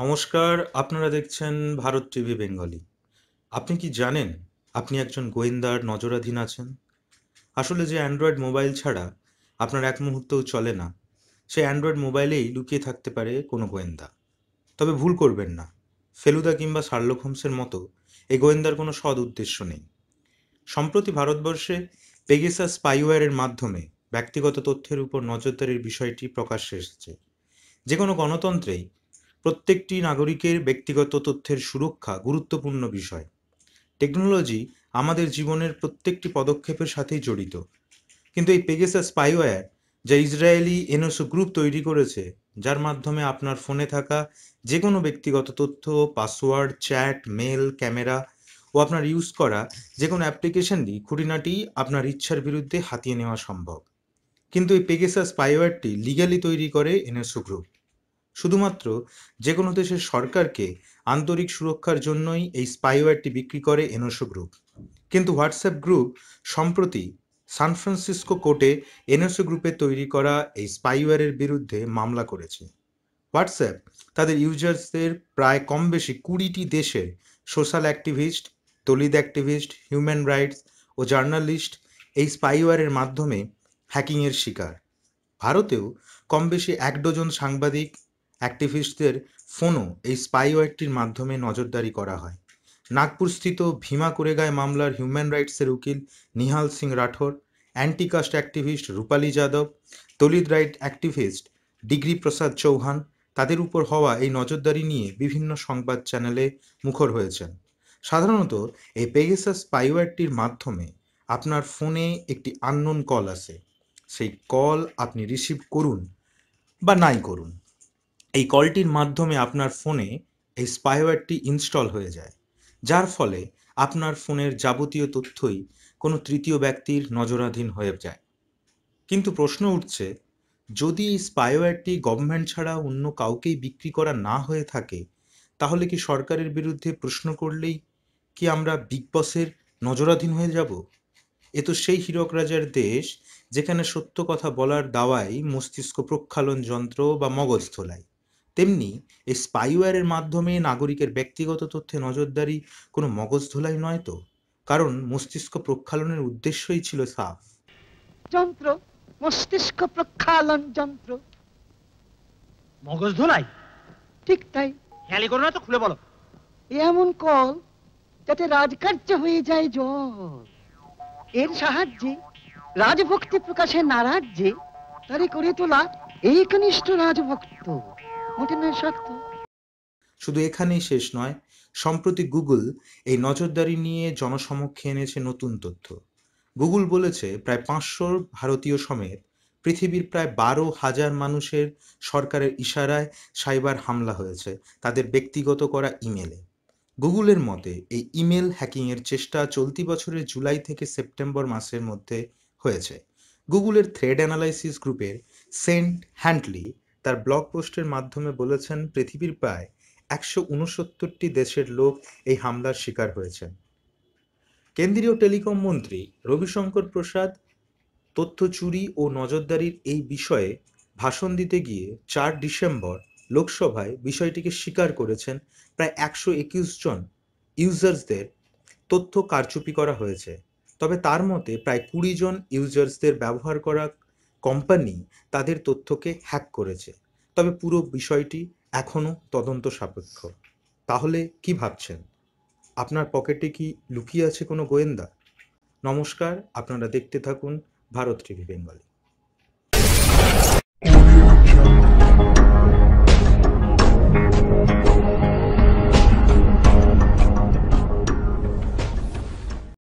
নমস্কার আপনারা দেখছেন ভারত টিভি বেঙ্গলি আপনি কি জানেন আপনি একজন গোয়েন্দার নজরাধীন আছেন আসলে যে অ্যান্ড্রয়েড মোবাইল ছাড়া আপনার এক মুহূর্তও চলে না সে অ্যান্ড্রয়েড মোবাইলেই লুকিয়ে থাকতে পারে কোনো গোয়েন্দা তবে ভুল করবেন না ফেলুদা কিংবা শার্লক হোমসের মতো এই গোয়েন্দার কোনো সদ উদ্দেশ্য নেই সম্প্রতি ভারতবর্ষে পেগেসা স্পাইওয়্যারের মাধ্যমে ব্যক্তিগত তথ্যের উপর নজরদারির বিষয়টি প্রকাশ্যে এসেছে যে কোনো গণতন্ত্রেই প্রত্যেকটি নাগরিকের ব্যক্তিগত তথ্যের সুরক্ষা গুরুত্বপূর্ণ বিষয় টেকনোলজি আমাদের জীবনের প্রত্যেকটি পদক্ষেপের সাথেই জড়িত কিন্তু এই পেগেসা স্পাইওয়্যার যা ইসরায়েলি এনএসও গ্রুপ তৈরি করেছে যার মাধ্যমে আপনার ফোনে থাকা যে কোনো ব্যক্তিগত তথ্য পাসওয়ার্ড চ্যাট মেল ক্যামেরা ও আপনার ইউজ করা যে কোনো অ্যাপ্লিকেশানটি খুঁটিনাটি আপনার ইচ্ছার বিরুদ্ধে হাতিয়ে নেওয়া সম্ভব কিন্তু এই পেগেসাস স্পাইওয়্যারটি লিগালি তৈরি করে এনএসও গ্রুপ শুধুমাত্র যে কোনো দেশের সরকারকে আন্তরিক সুরক্ষার জন্যই এই স্পাইওয়্যারটি বিক্রি করে এনএসও গ্রুপ কিন্তু হোয়াটসঅ্যাপ গ্রুপ সম্প্রতি সান ফ্রান্সিসকো কোর্টে এনএসও গ্রুপে তৈরি করা এই স্পাইওয়্যারের বিরুদ্ধে মামলা করেছে হোয়াটসঅ্যাপ তাদের ইউজার্সদের প্রায় কম বেশি কুড়িটি দেশের social activist Dalit activist human rights ও জার্নালিস্ট এই স্পাইওয়ারের মাধ্যমে হ্যাকিংয়ের শিকার ভারতেও কম বেশি এক ডজন সাংবাদিক অ্যাক্টিভিস্টদের ফোনও এই স্পাইওয়্যারটির মাধ্যমে নজরদারি করা হয় নাগপুরস্থিত ভীমা কোরেগায় মামলার হিউম্যান রাইটসের উকিল Nihal Singh Rathore anti caste activist Rupali Yadav Dalit right activist Degree Prasad Chauhan তাদের উপর হওয়া এই নজরদারি নিয়ে বিভিন্ন সংবাদ চ্যানেলে মুখর হয়েছেন সাধারণত এই পেগেসা স্পাইওয়্যারটির মাধ্যমে আপনার ফোনে একটি আননোন কল আসে সেই কল আপনি রিসিভ করুন বা নাই করুন এই কলটির মাধ্যমে আপনার ফোনে এই স্পাইওয়ারটি ইনস্টল হয়ে যায় যার ফলে আপনার ফোনের যাবতীয় তথ্যই কোনো তৃতীয় ব্যক্তির নজরাধীন হয়ে যায় কিন্তু প্রশ্ন উঠছে যদি এই স্পাইওয়ারটি গভর্নমেন্ট ছাড়া অন্য কাউকেই বিক্রি করা না হয়ে থাকে তাহলে কি সরকারের বিরুদ্ধে প্রশ্ন করলেই কি আমরা বিগ বসের নজরাধীন হয়ে যাব এ তো সেই হীরক রাজার দেশ যেখানে সত্য কথা বলার দাওয়াই মস্তিষ্ক প্রক্ষালন যন্ত্র বা মগজ থোলাই তেমনি এই স্পাইওয়্যারের মাধ্যমে নাগরিকের ব্যক্তিগত তথ্যে নজরদারি কোনো মগজ ধোলাই নয় তো কারণ মস্তিষ্ক প্রক্ষালনের উদ্দেশ্যই ছিল সাফ যন্ত্র মস্তিষ্ক প্রক্ষালন যন্ত্র মগজ ধোলাই ঠিক তাই খেয়ালি করো না তো খুলে বলো এমন কল যাতে রাজকার্য হয়ে যায় জল এর সাহায্যে রাজভক্তি প্রকাশে নারাজ্যে তারি করে তোলা এই কনিষ্ঠ রাজভক্ত শুধু এখানেই শেষ নয় সম্প্রতি গুগল এই নজরদারি নিয়ে জনসমক্ষে এনেছে নতুন তথ্য গুগল বলেছে প্রায় পাঁচশোর ভারতীয় সমেত পৃথিবীর প্রায় বারো হাজার মানুষের সরকারের ইশারায় সাইবার হামলা হয়েছে তাদের ব্যক্তিগত করা ইমেলে গুগলের মতে এই ইমেল হ্যাকিংয়ের চেষ্টা চলতি বছরের জুলাই থেকে সেপ্টেম্বর মাসের মধ্যে হয়েছে গুগলের থ্রেড অ্যানালাইসিস গ্রুপের সেন্ট হ্যান্টলি তার ব্লগ পোস্টের মাধ্যমে বলেছেন পৃথিবীর প্রায় একশো উনসত্তরটি দেশের লোক এই হামলার শিকার হয়েছেন কেন্দ্রীয় টেলিকম মন্ত্রী রবিশঙ্কর প্রসাদ তথ্য চুরি ও নজরদারির এই বিষয়ে ভাষণ দিতে গিয়ে চার ডিসেম্বর লোকসভায় বিষয়টিকে স্বীকার করেছেন প্রায় একশো একুশ জন ইউজার্সদের তথ্য কারচুপি করা হয়েছে তবে তার মতে প্রায় কুড়ি জন ইউজার্সদের ব্যবহার করা কোম্পানি তাদের তথ্যকে হ্যাক করেছে তবে পুরো বিষয়টি এখনও তদন্ত সাপেক্ষ তাহলে কি ভাবছেন আপনার পকেটে কি লুকিয়ে আছে কোনো গোয়েন্দা নমস্কার আপনারা দেখতে থাকুন ভারত টিভি বেঙ্গলি